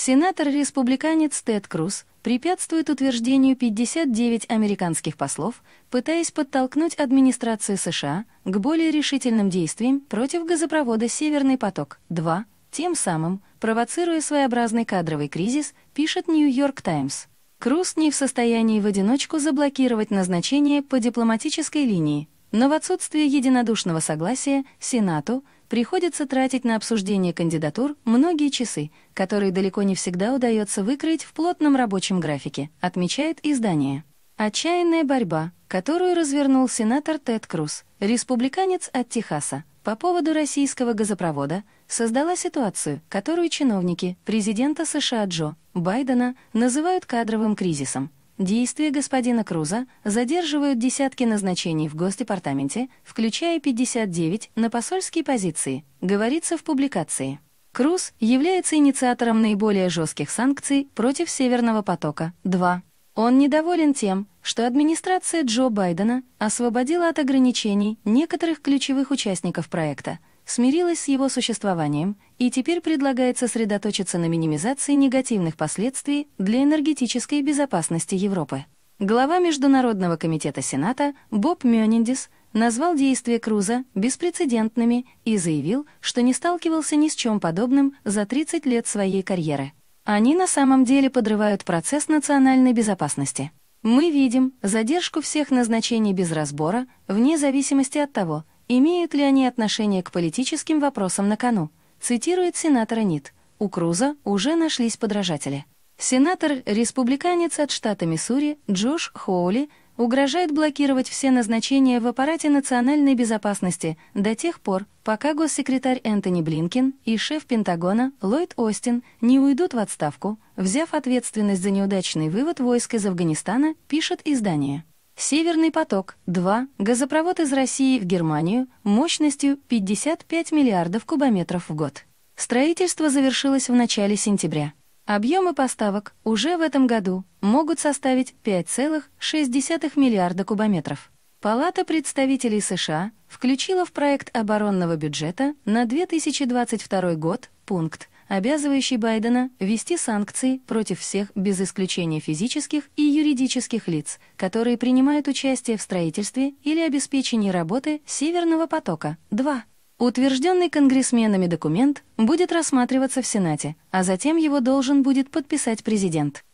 Сенатор-республиканец Тед Круз препятствует утверждению 59 американских послов, пытаясь подтолкнуть администрацию США к более решительным действиям против газопровода «Северный поток-2», тем самым провоцируя своеобразный кадровый кризис, пишет «Нью-Йорк Таймс». Круз не в состоянии в одиночку заблокировать назначение по дипломатической линии, но в отсутствие единодушного согласия Сенату – приходится тратить на обсуждение кандидатур многие часы, которые далеко не всегда удается выкроить в плотном рабочем графике, отмечает издание. Отчаянная борьба, которую развернул сенатор Тед Круз, республиканец от Техаса, по поводу российского газопровода, создала ситуацию, которую чиновники президента США Джо Байдена называют кадровым кризисом – Действия господина Круза задерживают десятки назначений в Госдепартаменте, включая 59 на посольские позиции, говорится в публикации. Круз является инициатором наиболее жестких санкций против «Северного потока-2». Он недоволен тем, что администрация Джо Байдена освободила от ограничений некоторых ключевых участников проекта — смирилась с его существованием и теперь предлагает сосредоточиться на минимизации негативных последствий для энергетической безопасности Европы. Глава Международного комитета Сената Боб Мёниндис назвал действия Круза беспрецедентными и заявил, что не сталкивался ни с чем подобным за 30 лет своей карьеры. Они на самом деле подрывают процесс национальной безопасности. Мы видим задержку всех назначений без разбора, вне зависимости от того, Имеют ли они отношение к политическим вопросам на кону? Цитирует сенатора Нит. У Круза уже нашлись подражатели. Сенатор-республиканец от штата Миссури Джош Хоули угрожает блокировать все назначения в аппарате национальной безопасности до тех пор, пока госсекретарь Энтони Блинкин и шеф Пентагона Ллойд Остин не уйдут в отставку, взяв ответственность за неудачный вывод войск из Афганистана, пишет издание. Северный поток-2, газопровод из России в Германию мощностью 55 миллиардов кубометров в год. Строительство завершилось в начале сентября. Объемы поставок уже в этом году могут составить 5,6 миллиарда кубометров. Палата представителей США включила в проект оборонного бюджета на 2022 год пункт – обязывающий Байдена ввести санкции против всех без исключения физических и юридических лиц, которые принимают участие в строительстве или обеспечении работы «Северного потока-2». Утвержденный конгрессменами документ будет рассматриваться в Сенате, а затем его должен будет подписать президент.